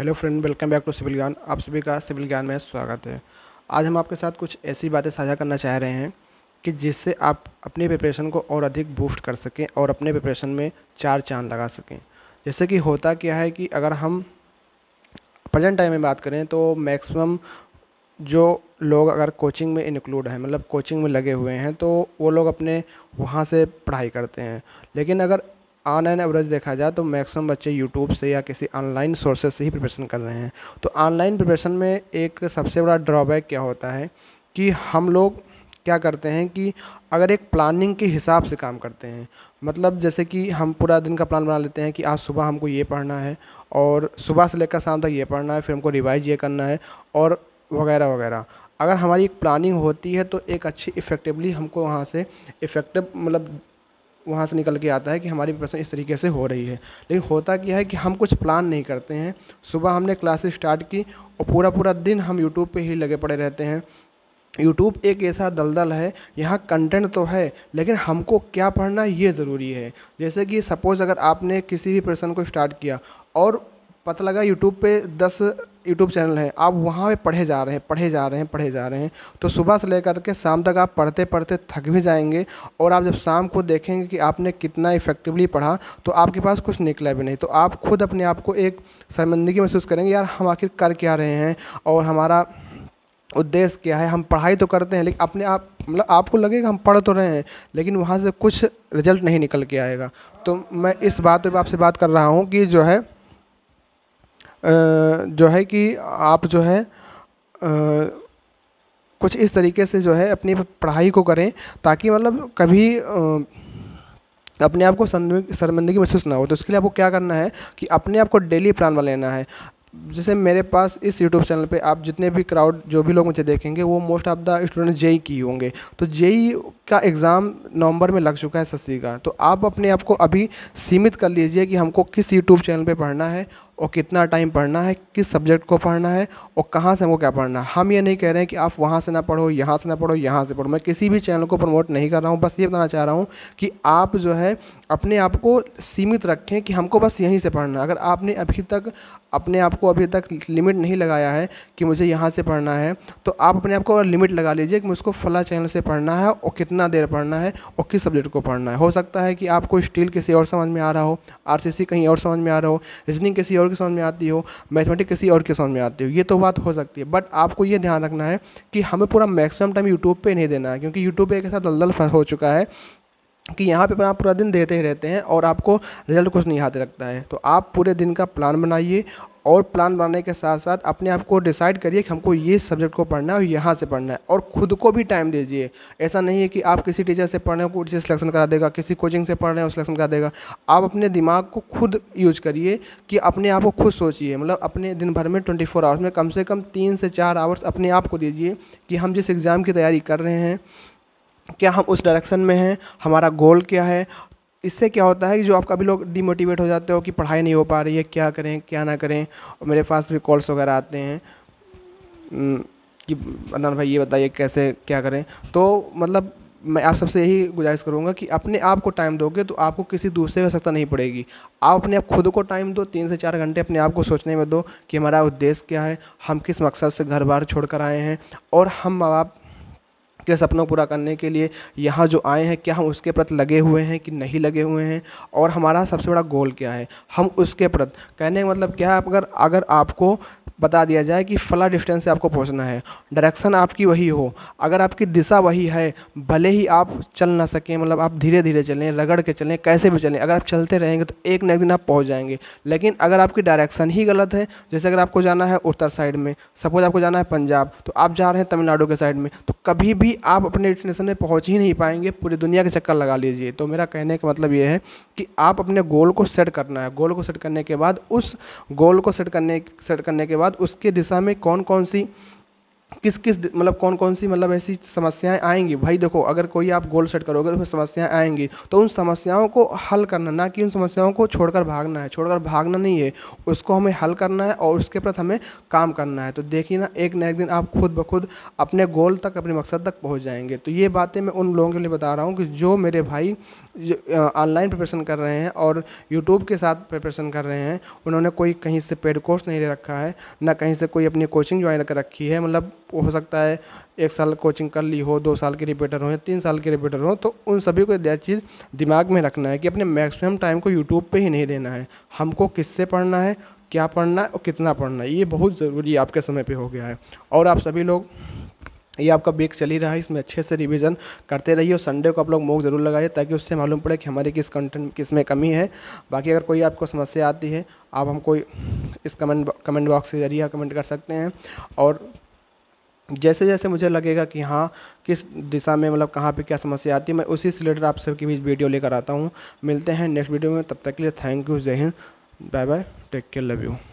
hello friend welcome back to civil Gyan आप सभी का सिविल ज्ञान में स्वागत है आज हम आपके साथ कुछ ऐसी बातें साझा करना चाह रहे हैं कि जिससे आप अपने प्रिपरेशन को और अधिक बूस्ट कर सकें और अपने प्रिपरेशन में चार चांद लगा सकें जैसे कि होता क्या है कि अगर हम प्रजेंट टाइम में बात करें तो मैक्सिमम जो लोग अगर कोचिंग में इंक्लूड हैं मतलब कोचिंग में लगे हुए हैं तो वो लोग अपने वहाँ से पढ़ाई करते हैं लेकिन अगर ऑनलाइन एवरेज देखा जाए तो मैक्सिमम बच्चे यूट्यूब से या किसी ऑनलाइन सोर्सेज से ही प्रिपरेशन कर रहे हैं तो ऑनलाइन प्रिपरेशन में एक सबसे बड़ा ड्रॉबैक क्या होता है कि हम लोग क्या करते हैं कि अगर एक प्लानिंग के हिसाब से काम करते हैं मतलब जैसे कि हम पूरा दिन का प्लान बना लेते हैं कि आज सुबह हमको ये पढ़ना है और सुबह से लेकर शाम तक ये पढ़ना है फिर हमको रिवाइज ये करना है और वगैरह वगैरह अगर हमारी एक प्लानिंग होती है तो एक अच्छी इफ़ेक्टिवली हमको वहाँ से इफ़ेक्टिव मतलब वहाँ से निकल के आता है कि हमारी प्रिपरेशन इस तरीके से हो रही है लेकिन होता क्या है कि हम कुछ प्लान नहीं करते हैं सुबह हमने क्लासेस स्टार्ट की और पूरा पूरा दिन हम यूट्यूब पे ही लगे पड़े रहते हैं यूट्यूब एक ऐसा दलदल है यहाँ कंटेंट तो है लेकिन हमको क्या पढ़ना ये ज़रूरी है जैसे कि सपोज़ अगर आपने किसी भी पर्सन को स्टार्ट किया और पता लगा यूट्यूब पे दस यूट्यूब चैनल हैं आप वहाँ पे पढ़े जा रहे हैं पढ़े जा रहे हैं पढ़े जा रहे हैं तो सुबह से लेकर के शाम तक आप पढ़ते पढ़ते थक भी जाएंगे और आप जब शाम को देखेंगे कि आपने कितना इफेक्टिवली पढ़ा तो आपके पास कुछ निकला भी नहीं तो आप खुद अपने आप को एक शर्मिंदगी महसूस करेंगे यार हम आखिर कर क्या रहे हैं और हमारा उद्देश्य क्या है हम पढ़ाई तो करते हैं लेकिन अपने आप मतलब आपको लगेगा हम पढ़ तो रहे हैं लेकिन वहाँ से कुछ रिजल्ट नहीं निकल के आएगा तो मैं इस बात पर आपसे बात कर रहा हूँ कि जो है जो है कि आप जो है कुछ इस तरीके से जो है अपनी पढ़ाई को करें ताकि मतलब कभी अपने आप को शर्मिंदगी महसूस ना हो तो उसके लिए आपको क्या करना है कि अपने आप को डेली प्लान बना लेना है जैसे मेरे पास इस यूट्यूब चैनल पे आप जितने भी क्राउड जो भी लोग मुझे देखेंगे वो मोस्ट ऑफ द स्टूडेंट ई की होंगे तो ई का एग्ज़ाम नवंबर में लग चुका है सस्ती का तो आप अपने आप को अभी सीमित कर लीजिए कि हमको किस यूट्यूब चैनल पे पढ़ना है और कितना टाइम पढ़ना है किस सब्जेक्ट को पढ़ना है और कहाँ से हमको क्या पढ़ना है हम ये नहीं कह रहे हैं कि आप वहाँ से ना पढ़ो यहाँ से ना पढ़ो यहाँ से पढ़ो मैं किसी भी चैनल को प्रमोट नहीं कर रहा हूँ बस ये बताना चाह रहा हूँ कि आप जो है अपने आप को सीमित रखें कि हमको बस यहीं से पढ़ना है अगर आपने अभी तक अपने आप को अभी तक लिमिट नहीं लगाया है कि मुझे यहाँ से पढ़ना है तो आप अपने आप को अगर लिमिट लगा लीजिए कि मुझको फला चैनल से पढ़ना है और कितना देर पढ़ना है और किस सब्जेक्ट को पढ़ना है हो सकता है कि आपको स्टील किसी और समझ में आ रहा हो आर कहीं और समझ में आ रहा हो रीजनिंग किसी और के समझ में आती हो मैथमेटिक किसी और के समझ में आती हो ये तो बात हो सकती है बट आपको ये ध्यान रखना है कि हमें पूरा मैक्सिमम टाइम यूट्यूब पर नहीं देना है क्योंकि यूट्यूब पे एक ऐसा दलदल हो चुका है कि यहाँ पे आप पूरा दिन देते ही रहते हैं और आपको रिजल्ट कुछ नहीं हाथ लगता है तो आप पूरे दिन का प्लान बनाइए और प्लान बनाने के साथ साथ अपने आप को डिसाइड करिए कि हमको ये सब्जेक्ट को पढ़ना है और यहाँ से पढ़ना है और ख़ुद को भी टाइम दीजिए ऐसा नहीं है कि आप किसी टीचर से पढ़ रहे हो टीचर सिलेक्शन करा देगा किसी कोचिंग से पढ़ रहे हो सिलेक्शन करा देगा आप अपने दिमाग को खुद यूज़ करिए कि अपने आप को खुद सोचिए मतलब अपने दिन भर में ट्वेंटी फोर आवर्स में कम से कम तीन से चार आवर्स अपने आप को दीजिए कि हम जिस एग्ज़ाम की तैयारी कर रहे हैं क्या हम उस डायरेक्शन में हैं हमारा गोल क्या है इससे क्या होता है कि जो आप कभी लोग डिमोटिवेट हो जाते हो कि पढ़ाई नहीं हो पा रही है क्या करें क्या ना करें और मेरे पास भी कॉल्स वगैरह आते हैं हम्म, कि अदान भाई ये बताइए कैसे क्या करें तो मतलब मैं आप सबसे यही गुजारिश करूँगा कि अपने आप को टाइम दोगे तो आपको किसी दूसरे की आवश्यकता नहीं पड़ेगी आप अपने आप खुद को टाइम दो तीन से चार घंटे अपने आप को सोचने में दो कि हमारा उद्देश्य क्या है हम किस मकसद से घर बार छोड़ कर आए हैं और हम माँ बाप के सपनों पूरा करने के लिए यहाँ जो आए हैं क्या हम उसके प्रति लगे हुए हैं कि नहीं लगे हुए हैं और हमारा सबसे बड़ा गोल क्या है हम उसके प्रति कहने का मतलब क्या है अगर अगर आपको बता दिया जाए कि फला डिस्टेंस से आपको पहुंचना है डायरेक्शन आपकी वही हो अगर आपकी दिशा वही है भले ही आप चल ना सकें मतलब आप धीरे धीरे चलें रगड़ के चलें कैसे भी चलें अगर आप चलते रहेंगे तो एक ना एक दिन आप पहुंच जाएंगे लेकिन अगर आपकी डायरेक्शन ही गलत है जैसे अगर आपको जाना है उत्तर साइड में सपोज़ आपको जाना है पंजाब तो आप जा रहे हैं तमिलनाडु के साइड में तो कभी भी आप अपने डेस्टिनेशन में पहुंच ही नहीं पाएंगे पूरी दुनिया के चक्कर लगा लीजिए तो मेरा कहने का मतलब ये है कि आप अपने गोल को सेट करना है गोल को सेट करने के बाद उस गोल को सेट करने सेट करने के बाद उसके दिशा में कौन कौन सी किस किस मतलब कौन कौन सी मतलब ऐसी समस्याएं आएंगी भाई देखो अगर कोई आप गोल सेट करोगे उसमें समस्याएं आएंगी तो उन समस्याओं को हल करना ना कि उन समस्याओं को छोड़कर भागना है छोड़कर भागना नहीं है उसको हमें हल करना है और उसके प्रति हमें काम करना है तो देखिए ना एक ना एक दिन आप खुद ब खुद अपने गोल तक अपने मकसद तक पहुँच जाएंगे तो ये बातें मैं उन लोगों के लिए बता रहा हूँ कि जो मेरे भाई ऑनलाइन प्रिपरेशन कर रहे हैं और यूट्यूब के साथ प्रिपरेशन कर रहे हैं उन्होंने कोई कहीं से पेड कोर्स नहीं ले रखा है ना कहीं से कोई अपनी कोचिंग ज्वाइन कर रखी है मतलब हो सकता है एक साल कोचिंग कर ली हो दो साल के रिपीटर हो या तीन साल के रिपीटर हो तो उन सभी को यह चीज़ दिमाग में रखना है कि अपने मैक्सिमम टाइम को यूट्यूब पे ही नहीं देना है हमको किससे पढ़ना है क्या पढ़ना है और कितना पढ़ना है ये बहुत ज़रूरी आपके समय पर हो गया है और आप सभी लोग ये आपका बेक चल ही रहा है इसमें अच्छे से रिवीजन करते रहिए और संडे को आप लोग मोक ज़रूर लगाइए ताकि उससे मालूम पड़े कि हमारे किस कंटेंट किस में कमी है बाकी अगर कोई आपको समस्या आती है आप हम कोई इस कमेंट कमेंट बॉक्स के जरिए कमेंट कर सकते हैं और जैसे जैसे मुझे लगेगा कि हाँ किस दिशा में मतलब कहाँ पे क्या समस्या आती है मैं उसी से रिलेटेड आप सबके बीच वीडियो लेकर आता हूँ मिलते हैं नेक्स्ट वीडियो में तब तक के लिए थैंक यू जय हिंद bye bye take care love you